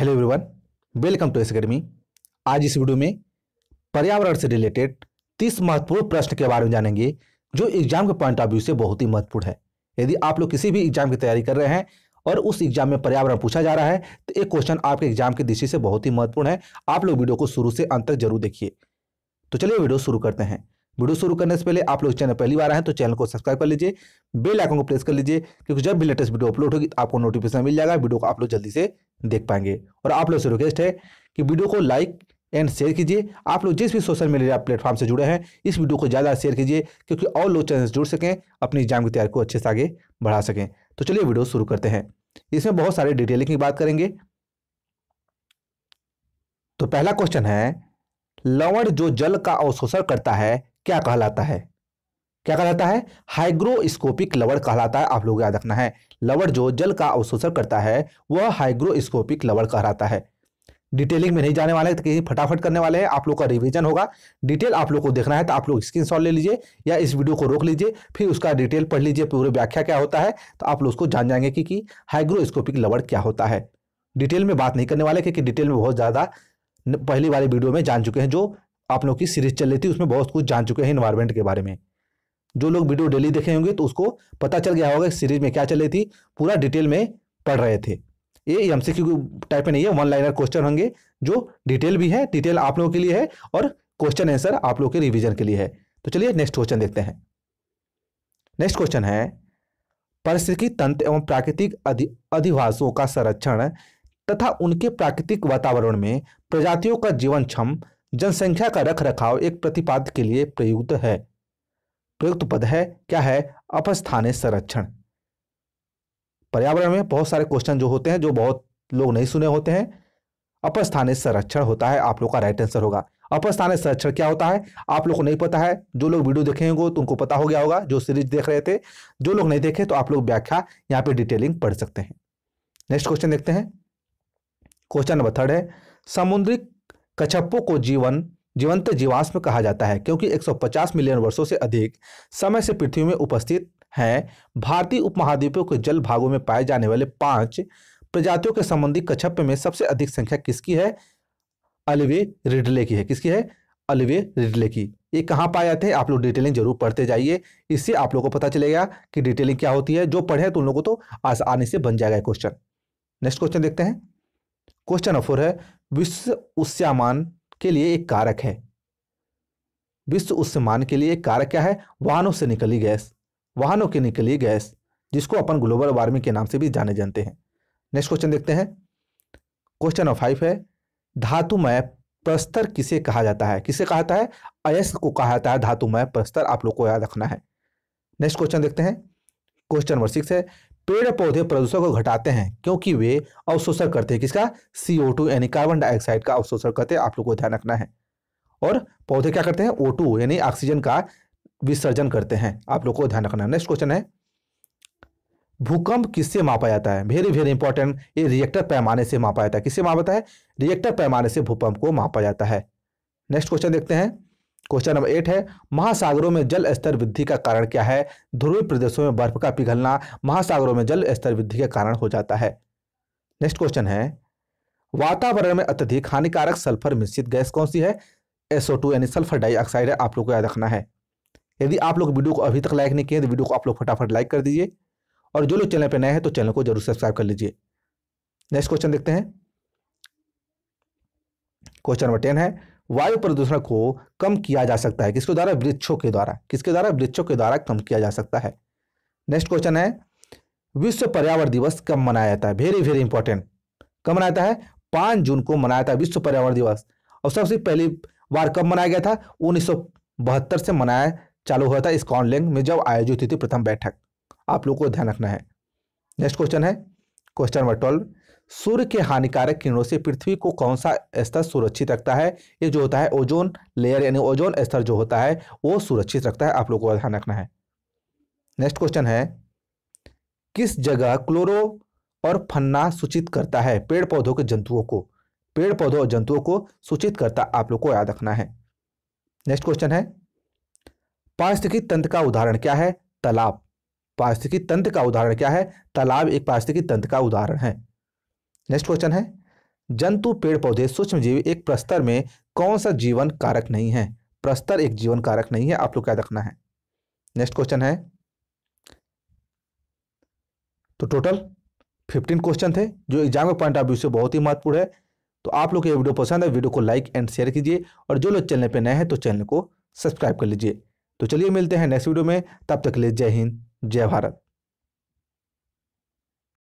hello everyone welcome to S academy आज इस video में पर्यावरण से रिलेटेड तीस महत्वपूर्ण प्रश्न के बारे में जानेंगे जो एग्जाम के पॉइंट ऑफ व्यू से बहुत ही महत्वपूर्ण है यदि आप लोग किसी भी एग्जाम की तैयारी कर रहे हैं और उस एग्जाम में पर्यावरण पूछा जा रहा है तो एक क्वेश्चन आपके एग्जाम की दृष्टि से बहुत ही महत्वपूर्ण है आप लोग वीडियो को शुरू से अंत तक जरूर देखिए तो चलिए वीडियो शुरू करते हैं वीडियो शुरू करने से पहले आप लोग चैनल पहली बार आए हैं तो चैनल को सब्सक्राइब कर लीजिए बेल आइकन को प्रेस कर लीजिए क्योंकि जब भी लेटेस्ट वीडियो अपलोड होगी तो आपको नोटिफिकेशन मिल जाएगा वीडियो को आप लोग जल्दी से देख पाएंगे और आप लोग से रिक्वेस्ट है कि वीडियो को लाइक एंड शेयर कीजिए आप लोग जिस भी सोशल मीडिया प्लेटफॉर्म से जुड़े हैं इस वीडियो को ज़्यादा शेयर कीजिए क्योंकि और लोग चैनल से जुड़ सकें अपनी एग्जाम की तैयारी को अच्छे से आगे बढ़ा सकें तो चलिए वीडियो शुरू करते हैं इसमें बहुत सारे डिटेलिंग की बात करेंगे तो पहला क्वेश्चन है लवण जो जल का अवशोषण करता है क्या कहलाता है क्या कहलाता है हाइग्रोस्कोपिक लवड़ कहलाता है आप लोग याद रखना है लवड़ जो जल का अवशोषण करता है वह हाइग्रोस्कोपिक लवड़ कहलाता है डिटेलिंग में नहीं जाने वाले तो कहीं फटाफट करने वाले हैं आप लोग का रिवीजन होगा डिटेल आप लोग को देखना है तो आप लोग शॉट ले लीजिए या इस वीडियो को रोक लीजिए फिर उसका डिटेल पढ़ लीजिए पूरी व्याख्या क्या होता है तो आप लोग उसको जान जाएंगे कि, कि हाइग्रोस्कोपिक लवड़ क्या होता है डिटेल में बात नहीं करने वाले क्योंकि डिटेल में बहुत ज़्यादा पहली वाली वीडियो में जान चुके हैं जो आप लोग की सीरीज चल रही थी उसमें बहुत कुछ जान चुके हैं इन्वायरमेंट के बारे में जो लोग वीडियो डेली देखे होंगे तो उसको पता चल गया होगा सीरीज में क्या चल रही थी पूरा डिटेल में पढ़ रहे थे ये एम टाइप में नहीं है वन लाइनर क्वेश्चन होंगे जो डिटेल भी है डिटेल आप लोगों के लिए है और क्वेश्चन आंसर आप लोगों के रिविजन के लिए है तो चलिए नेक्स्ट क्वेश्चन देखते हैं नेक्स्ट क्वेश्चन है पारिस्थितिकी तंत्र एवं प्राकृतिक अधि अधिवासों का संरक्षण तथा उनके प्राकृतिक वातावरण में प्रजातियों का जीवन क्षम जनसंख्या का रख रखाव एक प्रतिपाद के लिए प्रयुक्त है प्रयुक्त पद है क्या है अपस्थाने संरक्षण पर्यावरण में बहुत सारे क्वेश्चन जो होते हैं जो बहुत लोग नहीं सुने होते हैं अपस्थाने संरक्षण होता है आप लोग का राइट आंसर होगा अपस्थाने संरक्षण क्या होता है आप लोग को नहीं पता है जो लोग वीडियो देखे होंगे तो उनको पता हो गया होगा जो सीरीज देख रहे थे जो लोग नहीं देखे तो आप लोग व्याख्या यहाँ पे डिटेलिंग पढ़ सकते हैं नेक्स्ट क्वेश्चन देखते हैं क्वेश्चन नंबर थर्ड है समुद्री कछपों को जीवन जीवंत जीवाश्म कहा जाता है क्योंकि 150 मिलियन वर्षों से अधिक समय से पृथ्वी में उपस्थित हैं भारतीय उपमहाद्वीपों के जल भागों में पाए जाने वाले पांच प्रजातियों के संबंधी कछप में सबसे अधिक संख्या किसकी है अलवे रिडले की है किसकी है अलवे रिडले की ये कहाँ पाए जाते हैं आप लोग डिटेलिंग जरूर पढ़ते जाइए इससे आप लोगों को पता चलेगा कि डिटेलिंग क्या होती है जो पढ़े तो उन लोगों को तो आसानी से बन जाएगा क्वेश्चन नेक्स्ट क्वेश्चन देखते हैं क्वेश्चन नंबर फोर है विश्व उष्यामान के लिए एक कारक है विश्व उष्मान के लिए एक कारक क्या है वाहनों से निकली गैस वाहनों की निकली गैस जिसको अपन ग्लोबल वार्मिंग के नाम से भी जाने जानते हैं नेक्स्ट क्वेश्चन देखते हैं क्वेश्चन नंबर फाइव है धातुमय प्रस्तर किसे कहा जाता है किसे कहा जाता है अयस्क को कहा जाता है धातुमय प्रस्तर आप लोग को याद रखना है नेक्स्ट क्वेश्चन देखते हैं क्वेश्चन नंबर सिक्स है पेड़ पौधे प्रदूषण को घटाते हैं क्योंकि वे अवशोषण करते हैं किसका सीओ टू यानी कार्बन डाइऑक्साइड का अवशोषण करते हैं आप लोगों को ध्यान रखना है और पौधे क्या करते हैं ओ टू यानी ऑक्सीजन का विसर्जन करते हैं आप लोगों को ध्यान रखना है नेक्स्ट क्वेश्चन है भूकंप किससे मापा जाता है वेरी वेरी इंपॉर्टेंट ये रिएक्टर पैमाने से मापा जाता है किससे मापा जाता है रिएक्टर पैमाने से भूकंप को मापा जाता है नेक्स्ट क्वेश्चन देखते हैं क्वेश्चन नंबर एट है महासागरों में जल स्तर वृद्धि का कारण क्या है ध्रुवीय प्रदेशों में बर्फ का पिघलना महासागरों में जल स्तर वृद्धि का कारण हो जाता है नेक्स्ट क्वेश्चन है वातावरण में अत्यधिक हानिकारक सल्फर मिश्रित गैस कौन सी है एसओ टू यानी सल्फर डाइऑक्साइड है आप लोग को याद रखना है यदि आप लोग वीडियो को अभी तक लाइक नहीं किए तो वीडियो को आप लोग फटाफट लाइक कर दीजिए और जो लोग चैनल पर नए हैं तो चैनल को जरूर सब्सक्राइब कर लीजिए नेक्स्ट क्वेश्चन देखते हैं क्वेश्चन नंबर टेन है वायु प्रदूषण को कम किया जा सकता है किसके द्वारा वृक्षों के द्वारा किसके द्वारा वृक्षों के द्वारा कम किया जा सकता है नेक्स्ट क्वेश्चन है विश्व पर्यावरण दिवस कब मनाया जाता है वेरी वेरी इंपॉर्टेंट कब मनाया जाता है पाँच जून को मनाया जाता है विश्व पर्यावरण दिवस और सबसे पहली बार कब मनाया गया था उन्नीस से मनाया चालू हुआ था इस कॉनलेंग में जब आयोजित हुई थी प्रथम बैठक आप लोगों को ध्यान रखना है नेक्स्ट क्वेश्चन है क्वेश्चन नंबर ट्वेल्व सूर्य के हानिकारक किरणों से पृथ्वी को कौन सा स्तर सुरक्षित रखता है ये जो होता है ओजोन लेयर यानी ओजोन स्तर जो होता है वो सुरक्षित रखता है आप लोगों को ध्यान रखना है नेक्स्ट क्वेश्चन है किस जगह क्लोरो और फन्ना सूचित करता है पेड़ पौधों के जंतुओं को पेड़ पौधों और जंतुओं को सूचित करता आप लोग को याद रखना है नेक्स्ट क्वेश्चन है पारिस्थिकी तंत्र का उदाहरण क्या है तालाब पारिस्थिकी तंत्र का उदाहरण क्या है तालाब एक पारिस्थिकी तंत्र का उदाहरण है नेक्स्ट क्वेश्चन है जंतु पेड़ पौधे सूक्ष्म जीव एक प्रस्तर में कौन सा जीवन कारक नहीं है प्रस्तर एक जीवन कारक नहीं है आप लोग क्या रखना है नेक्स्ट क्वेश्चन है तो टोटल फिफ्टीन क्वेश्चन थे जो एग्जाम के पॉइंट ऑफ व्यू से बहुत ही महत्वपूर्ण है तो आप लोग ये वीडियो पसंद है वीडियो को लाइक एंड शेयर कीजिए और जो लोग चैनल पर नए हैं तो चैनल को सब्सक्राइब कर लीजिए तो चलिए मिलते हैं नेक्स्ट वीडियो में तब तक के लिए जय हिंद जय भारत